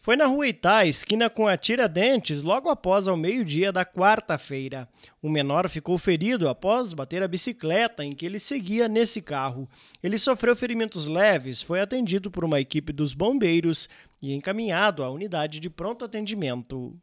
Foi na rua Itá, esquina com a Tiradentes, logo após ao meio-dia da quarta-feira. O menor ficou ferido após bater a bicicleta em que ele seguia nesse carro. Ele sofreu ferimentos leves, foi atendido por uma equipe dos bombeiros e encaminhado à unidade de pronto atendimento.